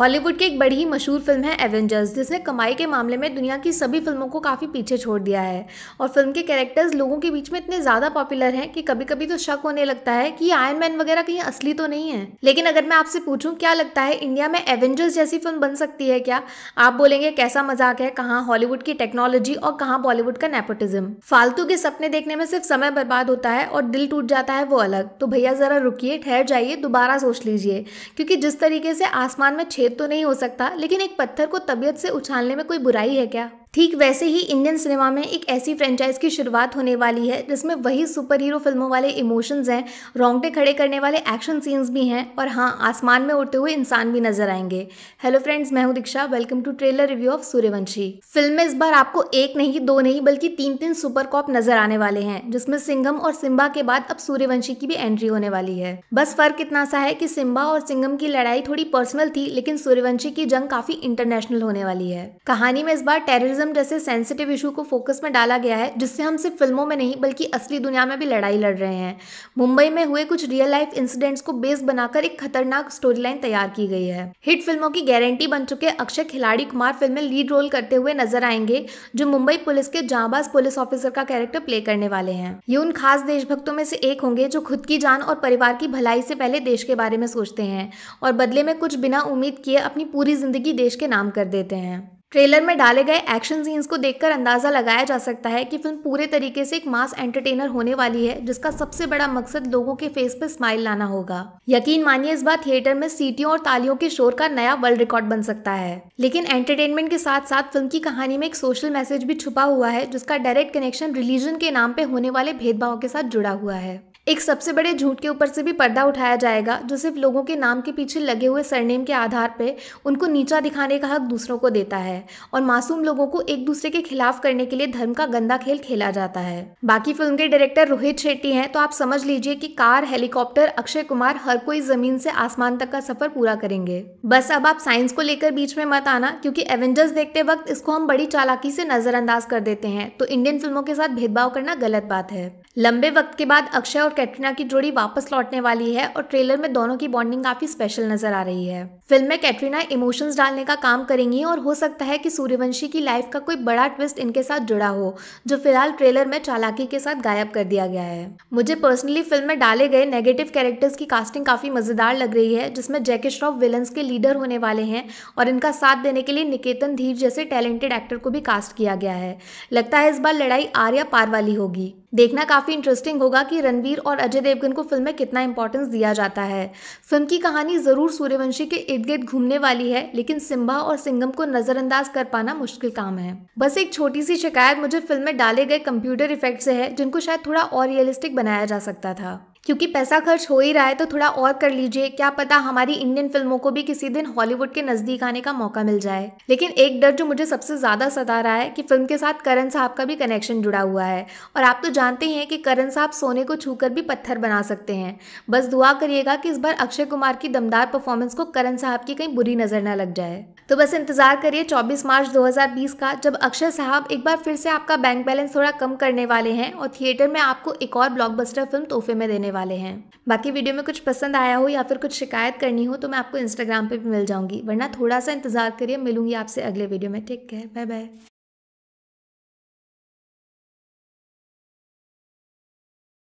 Hollywood की एक बड़ी ही मशहूर फिल्म है एवेंजर्स जिसने कमाई के मामले में दुनिया की सभी फिल्मों को काफ़ी पीछे छोड़ दिया है और फिल्म के कैरेक्टर्स लोगों के बीच में इतने ज़्यादा पॉपुलर हैं कि कभी कभी तो शक होने लगता है कि आयरन मैन वगैरह कहीं असली तो नहीं है लेकिन अगर मैं आपसे पूछूं क्या लगता है इंडिया में एवेंजर्स जैसी फिल्म बन सकती है क्या आप बोलेंगे कैसा मजाक है कहाँ हॉलीवुड की टेक्नोलॉजी और कहाँ बॉलीवुड का नेपोटिज्म फालतू के सपने देखने में सिर्फ समय बर्बाद होता है और दिल टूट जाता है वो अलग तो भैया ज़रा रुकिए ठहर जाइए दोबारा सोच लीजिए क्योंकि जिस तरीके से आसमान में छेद तो नहीं हो सकता लेकिन एक पत्थर को तबीयत से उछालने में कोई बुराई है क्या ठीक वैसे ही इंडियन सिनेमा में एक ऐसी फ्रेंचाइज की शुरुआत होने वाली है जिसमें वही सुपर हीरो फिल्मों वाले इमोशंस हैं रोंगटे खड़े करने वाले एक्शन सीन्स भी हैं और हाँ आसमान में उड़ते हुए इंसान भी नजर आएंगे हेलो फ्रेंड्स मैं हूँ Diksha welcome to trailer review of Sooryavanshi film में इस बार आपको एक नहीं दो नहीं बल्कि तीन तीन सुपर कॉप नजर आने वाले हैं जिसमें सिंघम और सिम्बा के बाद अब सूर्यवंशी की भी एंट्री होने वाली है बस फर्क इतना सा है कि सिम्बा और सिंघम की लड़ाई थोड़ी पर्सनल थी लेकिन सूर्यवंशी की जंग काफी इंटरनेशनल होने वाली है कहानी में इस बार टेररिज्म फेमिनिज्म जैसे सेंसिटिव इशू को फोकस में डाला गया है जिससे हम सिर्फ फिल्मों में नहीं बल्कि असली दुनिया में भी लड़ाई लड़ रहे हैं मुंबई में हुए कुछ रियल लाइफ इंसिडेंट्स को बेस बनाकर एक खतरनाक स्टोरी लाइन तैयार की गई है हिट फिल्मों की गारंटी बन चुके अक्षय खिलाड़ी कुमार फिल्म में लीड रोल करते हुए नजर आएंगे जो मुंबई पुलिस के जाबाज पुलिस ऑफिसर का कैरेक्टर प्ले करने वाले हैं ये उन खास देशभक्तों में से एक होंगे जो खुद की जान और परिवार की भलाई से पहले देश के बारे में सोचते हैं और बदले में कुछ बिना उम्मीद किए अपनी पूरी जिंदगी देश के नाम कर देते हैं ट्रेलर में डाले गए एक्शन सीन्स को देखकर अंदाज़ा लगाया जा सकता है कि फिल्म पूरे तरीके से एक मास एंटरटेनर होने वाली है जिसका सबसे बड़ा मकसद लोगों के फेस पर स्माइल लाना होगा यकीन मानिए इस बार थिएटर में सीटियों और तालियों के शोर का नया वर्ल्ड रिकॉर्ड बन सकता है लेकिन एंटरटेनमेंट के साथ साथ फिल्म की कहानी में एक सोशल मैसेज भी छुपा हुआ है जिसका डायरेक्ट कनेक्शन रिलीजन के नाम पे होने वाले भेदभाव के साथ जुड़ा हुआ है एक सबसे बड़े झूठ के ऊपर से भी पर्दा उठाया जाएगा जो सिर्फ लोगों के नाम के पीछे लगे हुए सरनेम के आधार पर उनको नीचा दिखाने का हक दूसरों को देता है और मासूम लोगों को एक दूसरे के खिलाफ करने के लिए धर्म का गंदा खेल खेला जाता है बाकी फिल्म के डायरेक्टर रोहित शेट्टी हैं तो आप समझ लीजिए कि कार हेलीकॉप्टर अक्षय कुमार हर कोई जमीन से आसमान तक का सफर पूरा करेंगे बस अब आप साइंस को लेकर बीच में मत आना क्योंकि एवेंजर्स देखते वक्त इसको हम बड़ी चालाकी से नजरअंदाज कर देते हैं तो इंडियन फिल्मों के साथ भेदभाव करना गलत बात है लंबे वक्त के बाद अक्षय और और कैटरीना की जोड़ी वापस लौटने वाली है और ट्रेलर में दोनों की बॉन्डिंग काफी स्पेशल नजर आ रही है फिल्म में कैटरीना इमोशंस डालने का काम करेंगी और हो सकता है कि सूर्यवंशी की लाइफ का कोई बड़ा ट्विस्ट इनके साथ जुड़ा हो जो फिलहाल ट्रेलर में चालाकी के साथ गायब कर दिया गया है मुझे पर्सनली फिल्म में डाले गए नेगेटिव कैरेक्टर्स की कास्टिंग काफी मजेदार लग रही है जिसमें जैके श्रॉफ विलन्स के लीडर होने वाले हैं और इनका साथ देने के लिए निकेतन धीर जैसे टैलेंटेड एक्टर को भी कास्ट किया गया है लगता है इस बार लड़ाई आर्या पार वाली होगी देखना काफ़ी इंटरेस्टिंग होगा कि रणवीर और अजय देवगन को फिल्म में कितना इंपॉर्टेंस दिया जाता है फिल्म की कहानी ज़रूर सूर्यवंशी के इर्द गिर्द घूमने वाली है लेकिन सिम्बा और सिंगम को नज़रअंदाज कर पाना मुश्किल काम है बस एक छोटी सी शिकायत मुझे फिल्म में डाले गए कंप्यूटर इफेक्ट से है जिनको शायद थोड़ा और रियलिस्टिक बनाया जा सकता था क्योंकि पैसा खर्च हो ही रहा है तो थोड़ा और कर लीजिए क्या पता हमारी इंडियन फिल्मों को भी किसी दिन हॉलीवुड के नज़दीक आने का मौका मिल जाए लेकिन एक डर जो मुझे सबसे ज़्यादा सता रहा है कि फिल्म के साथ करण साहब का भी कनेक्शन जुड़ा हुआ है और आप तो जानते हैं कि करण साहब सोने को छू भी पत्थर बना सकते हैं बस दुआ करिएगा कि इस बार अक्षय कुमार की दमदार परफॉर्मेंस को करण साहब की कहीं बुरी नज़र न लग जाए तो बस इंतजार करिए 24 मार्च 2020 का जब अक्षय साहब एक बार फिर से आपका बैंक बैलेंस थोड़ा कम करने वाले हैं और थिएटर में आपको एक और ब्लॉकबस्टर फिल्म तोहफे में देने होने वाले हैं बाकी वीडियो में कुछ पसंद आया हो या फिर कुछ शिकायत करनी हो तो मैं आपको इंस्टाग्राम पर भी मिल जाऊंगी वरना थोड़ा सा इंतजार करिए मिलूंगी आपसे अगले वीडियो में ठीक है बाय बाय